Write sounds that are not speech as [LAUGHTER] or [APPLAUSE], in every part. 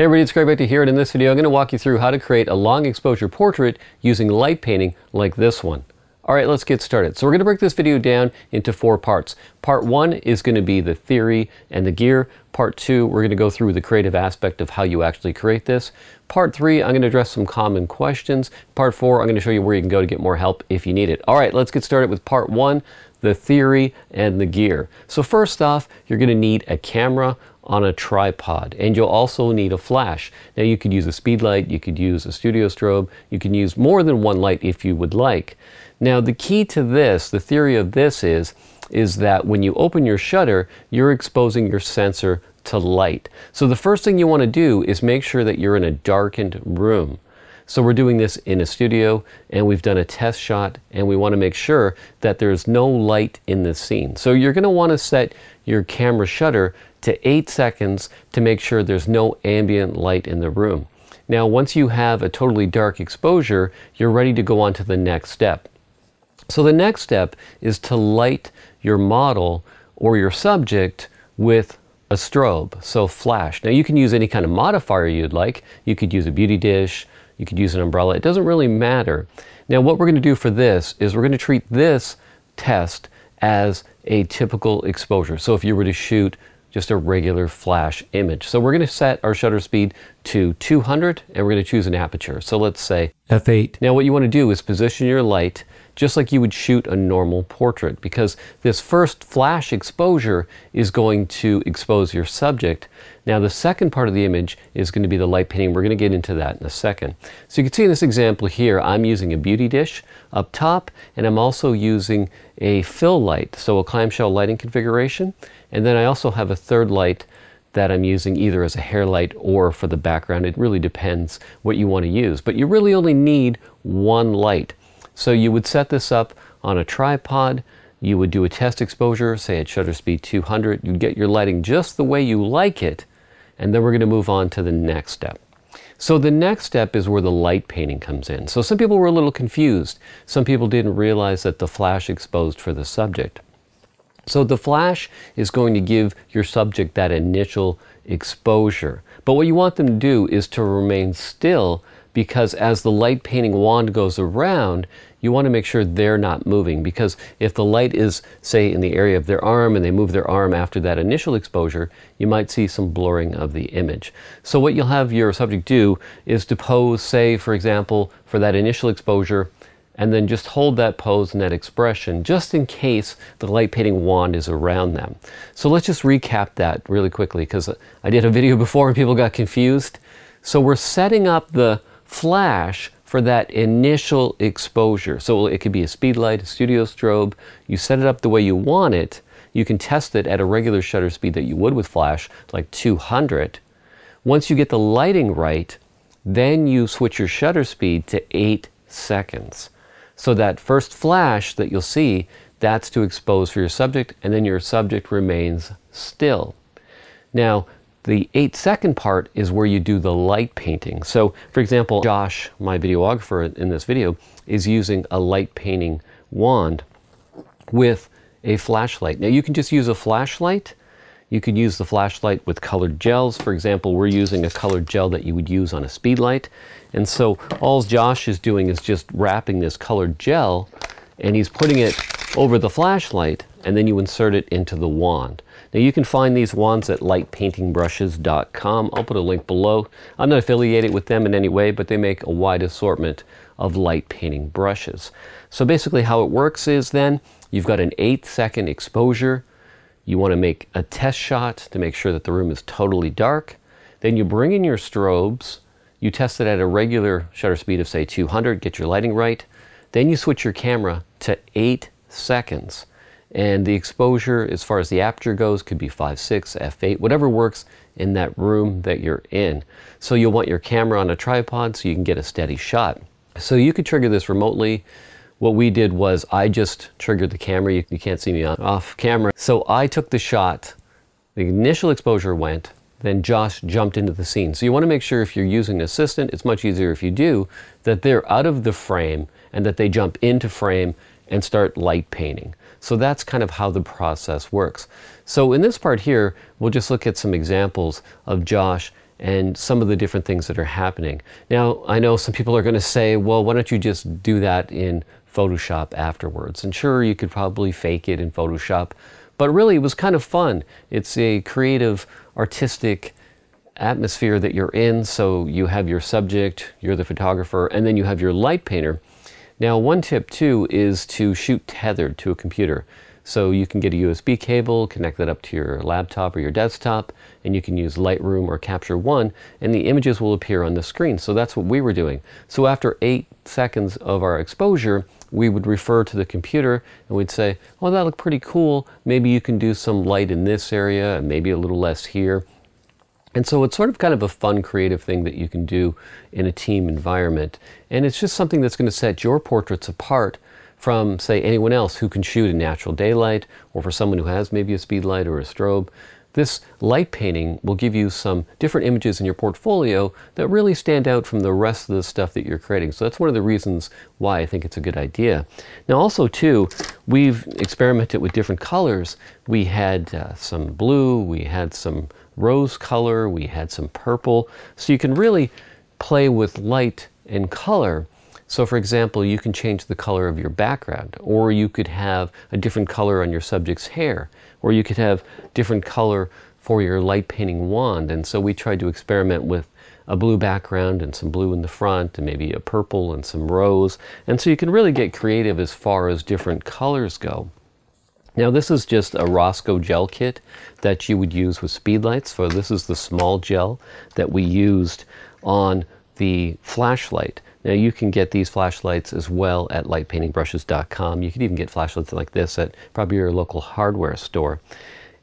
Hey everybody, it's Greg back to hear it. In this video, I'm going to walk you through how to create a long exposure portrait using light painting like this one. All right, let's get started. So we're going to break this video down into four parts. Part one is going to be the theory and the gear. Part two, we're going to go through the creative aspect of how you actually create this. Part three, I'm going to address some common questions. Part four, I'm going to show you where you can go to get more help if you need it. All right, let's get started with part one, the theory and the gear. So first off, you're going to need a camera on a tripod. And you'll also need a flash. Now you could use a speed light, you could use a studio strobe, you can use more than one light if you would like. Now the key to this, the theory of this is, is that when you open your shutter, you're exposing your sensor to light. So the first thing you wanna do is make sure that you're in a darkened room. So we're doing this in a studio and we've done a test shot and we wanna make sure that there's no light in the scene. So you're gonna to want to set your camera shutter to eight seconds to make sure there's no ambient light in the room. Now, once you have a totally dark exposure, you're ready to go on to the next step. So the next step is to light your model or your subject with a strobe, so flash. Now you can use any kind of modifier you'd like. You could use a beauty dish, you could use an umbrella, it doesn't really matter. Now what we're gonna do for this is we're gonna treat this test as a typical exposure. So if you were to shoot just a regular flash image. So we're going to set our shutter speed to 200 and we're going to choose an aperture. So let's say f8. Now what you want to do is position your light just like you would shoot a normal portrait because this first flash exposure is going to expose your subject. Now the second part of the image is going to be the light painting. We're going to get into that in a second. So you can see in this example here, I'm using a beauty dish up top and I'm also using a fill light, so a clamshell lighting configuration. And then I also have a third light that I'm using either as a hair light or for the background. It really depends what you want to use, but you really only need one light so you would set this up on a tripod, you would do a test exposure, say at shutter speed 200, you'd get your lighting just the way you like it, and then we're gonna move on to the next step. So the next step is where the light painting comes in. So some people were a little confused. Some people didn't realize that the flash exposed for the subject. So the flash is going to give your subject that initial exposure. But what you want them to do is to remain still because as the light painting wand goes around, you want to make sure they're not moving because if the light is, say, in the area of their arm and they move their arm after that initial exposure, you might see some blurring of the image. So what you'll have your subject do is to pose, say, for example, for that initial exposure, and then just hold that pose and that expression just in case the light painting wand is around them. So let's just recap that really quickly because I did a [LAUGHS] video before and people got confused. So we're setting up the flash for that initial exposure. So it could be a speed light, a studio strobe. You set it up the way you want it. You can test it at a regular shutter speed that you would with flash, like 200. Once you get the lighting right, then you switch your shutter speed to eight seconds. So that first flash that you'll see, that's to expose for your subject, and then your subject remains still. Now, the eight second part is where you do the light painting. So for example, Josh, my videographer in this video, is using a light painting wand with a flashlight. Now you can just use a flashlight you could use the flashlight with colored gels. For example, we're using a colored gel that you would use on a speed light. And so all Josh is doing is just wrapping this colored gel and he's putting it over the flashlight and then you insert it into the wand. Now you can find these wands at lightpaintingbrushes.com. I'll put a link below. I'm not affiliated with them in any way, but they make a wide assortment of light painting brushes. So basically how it works is then you've got an eight second exposure you want to make a test shot to make sure that the room is totally dark. Then you bring in your strobes. You test it at a regular shutter speed of say 200, get your lighting right. Then you switch your camera to eight seconds. And the exposure, as far as the aperture goes, could be f/5, f/6, f8, whatever works in that room that you're in. So you'll want your camera on a tripod so you can get a steady shot. So you could trigger this remotely what we did was I just triggered the camera. You, you can't see me on, off camera. So I took the shot. The initial exposure went, then Josh jumped into the scene. So you want to make sure if you're using an assistant, it's much easier if you do, that they're out of the frame and that they jump into frame and start light painting. So that's kind of how the process works. So in this part here, we'll just look at some examples of Josh and some of the different things that are happening. Now, I know some people are going to say, well, why don't you just do that in Photoshop afterwards. And sure, you could probably fake it in Photoshop, but really it was kind of fun. It's a creative, artistic atmosphere that you're in. So you have your subject, you're the photographer, and then you have your light painter. Now, one tip too is to shoot tethered to a computer. So you can get a USB cable, connect that up to your laptop or your desktop, and you can use Lightroom or Capture One, and the images will appear on the screen. So that's what we were doing. So after eight seconds of our exposure, we would refer to the computer and we'd say, oh, that looked pretty cool. Maybe you can do some light in this area and maybe a little less here. And so it's sort of kind of a fun, creative thing that you can do in a team environment. And it's just something that's going to set your portraits apart from, say, anyone else who can shoot in natural daylight or for someone who has maybe a speed light or a strobe. This light painting will give you some different images in your portfolio that really stand out from the rest of the stuff that you're creating. So that's one of the reasons why I think it's a good idea. Now also too, we've experimented with different colors. We had uh, some blue, we had some rose color, we had some purple. So you can really play with light and color so for example, you can change the color of your background, or you could have a different color on your subject's hair, or you could have different color for your light painting wand. And so we tried to experiment with a blue background and some blue in the front and maybe a purple and some rose. And so you can really get creative as far as different colors go. Now this is just a Rosco gel kit that you would use with speedlights. So this is the small gel that we used on the flashlight. Now you can get these flashlights as well at lightpaintingbrushes.com. You can even get flashlights like this at probably your local hardware store.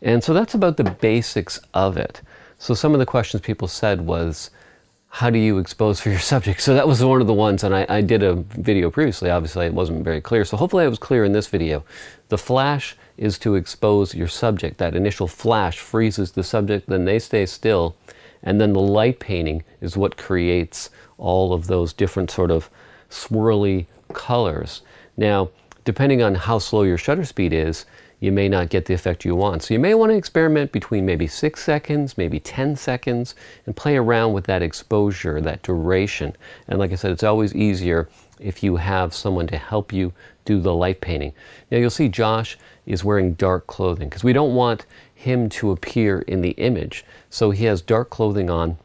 And so that's about the basics of it. So some of the questions people said was, how do you expose for your [LAUGHS] subject? So that was one of the ones, and I, I did a video previously, obviously it wasn't very clear. So hopefully I was clear in this video. The flash is to expose your subject. That initial flash freezes the subject, then they stay still, and then the light painting is what creates all of those different sort of swirly colors. Now, depending on how slow your shutter speed is, you may not get the effect you want. So you may want to experiment between maybe six seconds, maybe 10 seconds, and play around with that exposure, that duration. And like I said, it's always easier if you have someone to help you do the light painting. Now you'll see Josh is wearing dark clothing because we don't want him to appear in the image. So he has dark clothing on,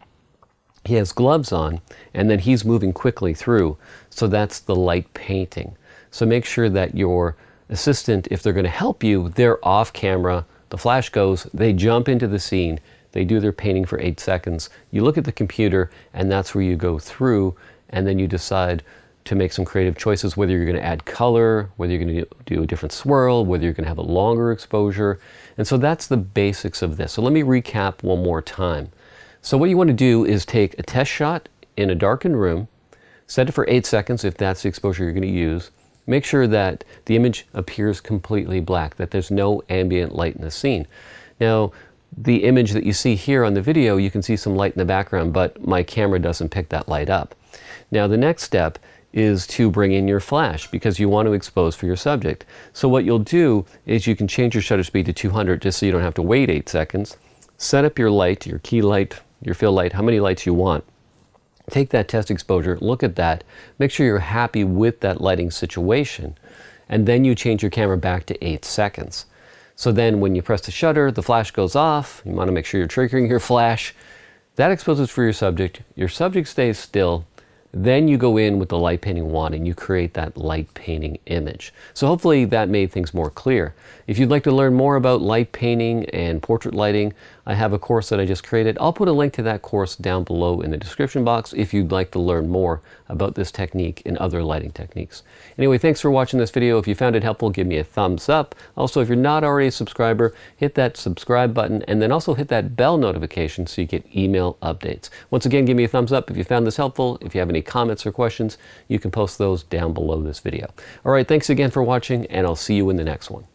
he has gloves on, and then he's moving quickly through. So that's the light painting. So make sure that your assistant, if they're going to help you, they're off camera. The flash goes, they jump into the scene, they do their painting for eight seconds. You look at the computer, and that's where you go through, and then you decide to make some creative choices, whether you're going to add color, whether you're going to do a different swirl, whether you're going to have a longer exposure. And so that's the basics of this. So let me recap one more time. So what you want to do is take a test shot in a darkened room, set it for eight seconds if that's the exposure you're going to use. Make sure that the image appears completely black, that there's no ambient light in the scene. Now, the image that you see here on the video, you can see some light in the background, but my camera doesn't pick that light up. Now, the next step is to bring in your flash because you want to expose for your subject. So what you'll do is you can change your shutter speed to 200 just so you don't have to wait eight seconds. Set up your light, your key light, your fill light, how many lights you want. Take that test exposure, look at that, make sure you're happy with that lighting situation, and then you change your camera back to eight seconds. So then when you press the shutter, the flash goes off, you wanna make sure you're triggering your flash, that exposes for your subject, your subject stays still, then you go in with the light painting wand and you create that light painting image. So hopefully that made things more clear. If you'd like to learn more about light painting and portrait lighting, I have a course that I just created. I'll put a link to that course down below in the description box if you'd like to learn more about this technique and other lighting techniques. Anyway, thanks for watching this video. If you found it helpful, give me a thumbs up. Also, if you're not already a subscriber, hit that subscribe button and then also hit that bell notification so you get email updates. Once again, give me a thumbs up if you found this helpful. If you have any comments or questions, you can post those down below this video. All right, thanks again for watching, and I'll see you in the next one.